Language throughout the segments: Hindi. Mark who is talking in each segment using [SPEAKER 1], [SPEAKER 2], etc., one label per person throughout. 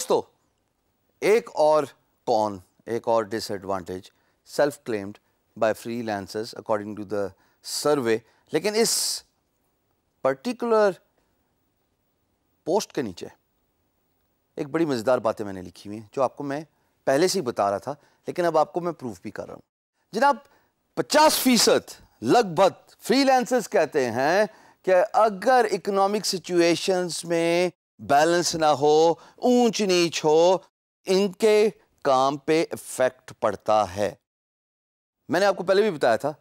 [SPEAKER 1] दोस्तों एक और कॉन एक और disadvantage self claimed by freelancers according to the survey लेकिन इस पर्टिकुलर पोस्ट के नीचे एक बड़ी मज़ेदार बातें मैंने लिखी हुई हैं जो आपको मैं पहले से ही बता रहा था लेकिन अब आपको मैं प्रूफ भी कर रहा हूं जनाब पचास फीसद लगभग फ्रीलांसर्स कहते हैं कि अगर इकोनॉमिक सिचुएशंस में बैलेंस ना हो ऊंच नीच हो इनके काम पे इफ़ेक्ट पड़ता है मैंने आपको पहले भी बताया था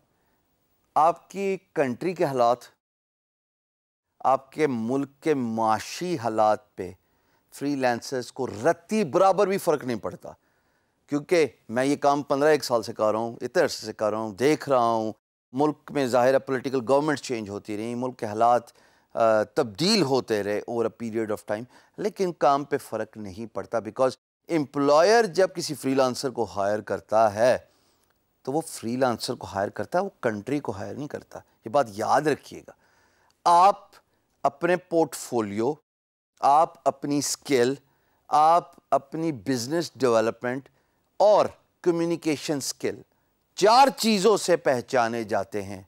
[SPEAKER 1] आपकी कंट्री के हालात आपके मुल्क के माशी हालात पे फ्रीलांसर्स को रत्ती बराबर भी फ़र्क नहीं पड़ता क्योंकि मैं ये काम पंद्रह एक साल से कर रहा हूँ इतने अरसे से कर रहा हूँ देख रहा हूँ मुल्क में ज़ाहिर है पोलिटिकल गवर्नमेंट चेंज होती रही मुल्क के हालात तब्दील होते रहे over a period of time लेकिन काम पे फ़र्क नहीं पड़ता बिकॉज एम्प्लॉयर जब किसी फ्रीलांसर को हायर करता है तो वो फ्रीलांसर को हायर करता है वो कंट्री को हायर नहीं करता ये बात याद रखिएगा आप अपने पोर्टफोलियो आप अपनी स्किल आप अपनी बिजनेस डेवलपमेंट और कम्युनिकेशन स्किल चार चीज़ों से पहचाने जाते हैं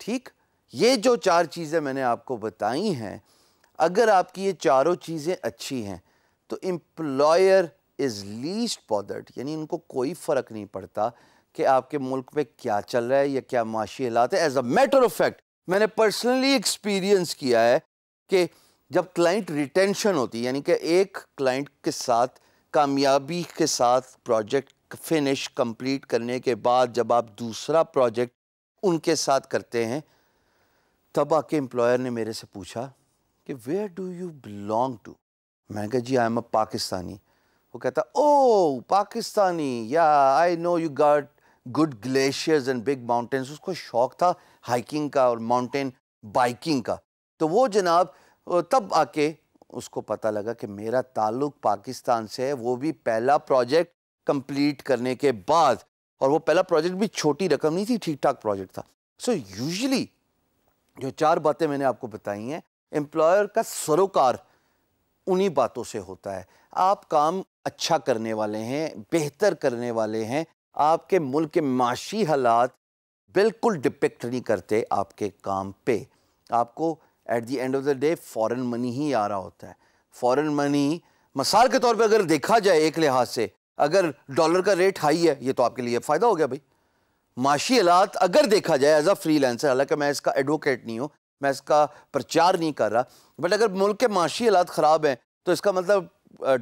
[SPEAKER 1] ठीक ये जो चार चीज़ें मैंने आपको बताई हैं अगर आपकी ये चारों चीज़ें अच्छी हैं तो एम्प्लॉयर इज़ लीस्ट पॉदर्ड यानी इनको कोई फ़र्क नहीं पड़ता कि आपके मुल्क में क्या चल रहा है या क्या माशी हालात है as a matter of fact मैंने पर्सनली एक्सपीरियंस किया है कि जब क्लाइंट रिटेंशन होती है यानी कि एक क्लाइंट के साथ कामयाबी के साथ प्रोजेक्ट फिनिश कंप्लीट करने के बाद जब आप दूसरा प्रोजेक्ट उनके साथ करते हैं तब आके एम्प्लॉयर ने मेरे से पूछा कि where do you belong to मैंने कहा जी आई एम अ पाकिस्तानी वो कहता ओ पाकिस्तानी या I know you got good glaciers and big mountains उसको शौक था हाइकिंग का और माउंटेन बाइकिंग का तो वो जनाब तब आके उसको पता लगा कि मेरा ताल्लुक पाकिस्तान से है वो भी पहला प्रोजेक्ट कंप्लीट करने के बाद और वो पहला प्रोजेक्ट भी छोटी रकम नहीं थी ठीक ठाक प्रोजेक्ट था सो so, यूजली जो चार बातें मैंने आपको बताई हैं एम्प्लॉयर का सरोकार उन्हीं बातों से होता है आप काम अच्छा करने वाले हैं बेहतर करने वाले हैं आपके मुल्क के माशी हालात बिल्कुल डिपेक्ट नहीं करते आपके काम पे आपको at the end of the day foreign money ही आ रहा होता है फॉरेन मनी मसाल के तौर पे अगर देखा जाए एक लिहाज से अगर डॉलर का रेट हाई है ये तो आपके लिए फ़ायदा हो गया भाई माशी हालात अगर देखा जाए एज अ फ्री लेंसर हालांकि मैं इसका एडवोकेट नहीं हूँ मैं इसका प्रचार नहीं कर रहा बट अगर मुल्क के माशी हालात ख़राब हैं तो इसका मतलब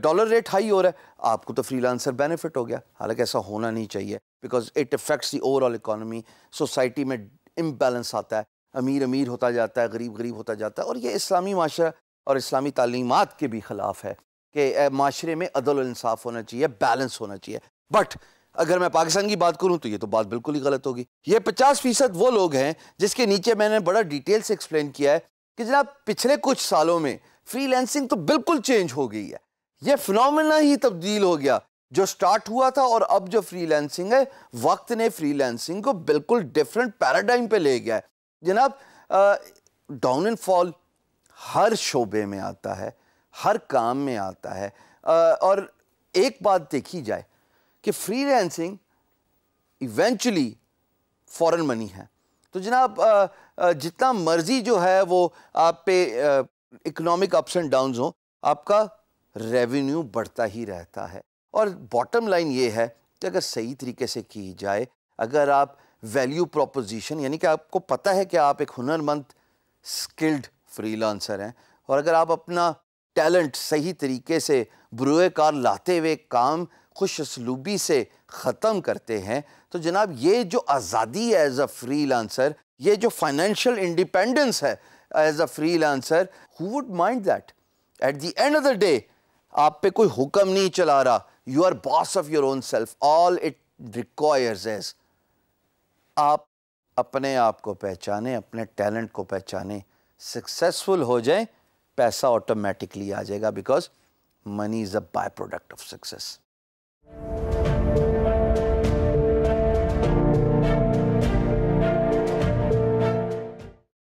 [SPEAKER 1] डॉलर रेट हाई हो रहा है आपको तो फ्री लेंसर बेनिफिट हो गया हालांकि ऐसा होना नहीं चाहिए because it affects the overall economy society में इम्बेलेंस आता है अमीर अमीर होता जाता है गरीब गरीब होता जाता है और ये इस्लामी माशरा और इस्लामी तालीमत के भी ख़िलाफ़ है कि माशरे में अदल इंसाफ होना चाहिए बैलेंस होना चाहिए बट अगर मैं पाकिस्तान की बात करूं तो ये तो बात बिल्कुल ही गलत होगी ये पचास फीसद वो लोग हैं जिसके नीचे मैंने बड़ा डिटेल से एक्सप्लेन किया है कि जनाब पिछले कुछ सालों में फ्रीलैंसिंग तो बिल्कुल चेंज हो गई है ये फिनोमेना ही तब्दील हो गया जो स्टार्ट हुआ था और अब जो फ्रीलैंसिंग है वक्त ने फ्रीलैंसिंग को बिल्कुल डिफरेंट पैराडाइम पे ले गया है जनाब डाउन एंड फॉल हर शोबे में आता है हर काम में आता है आ, और एक बात देखी जाए कि फ्रीलैंसिंग इवेंचुअली फॉरेन मनी है तो जनाब जितना मर्जी जो है वो आप पे इकोनॉमिक अप्स एंड डाउन हो आपका रेवेन्यू बढ़ता ही रहता है और बॉटम लाइन ये है कि अगर सही तरीके से की जाए अगर आप वैल्यू प्रोपोजिशन यानी कि आपको पता है कि आप एक हुनरमंद स्किल्ड फ्रीलांसर हैं और अगर आप अपना टैलेंट सही तरीके से बुरे कार लाते हुए काम खुश असलूबी से ख़त्म करते हैं तो जनाब ये जो आज़ादी है एज़ अ फ्री लांसर ये जो फाइनेंशियल इंडिपेंडेंस है as a freelancer who would mind that at the end of the day आप पे कोई हुक्म नहीं चला रहा you are boss of your own self all it requires as आप अपने आप को पहचाने अपने टैलेंट को पहचाने सक्सेसफुल हो जाएं पैसा ऑटोमेटिकली आ जाएगा because money is a by product of success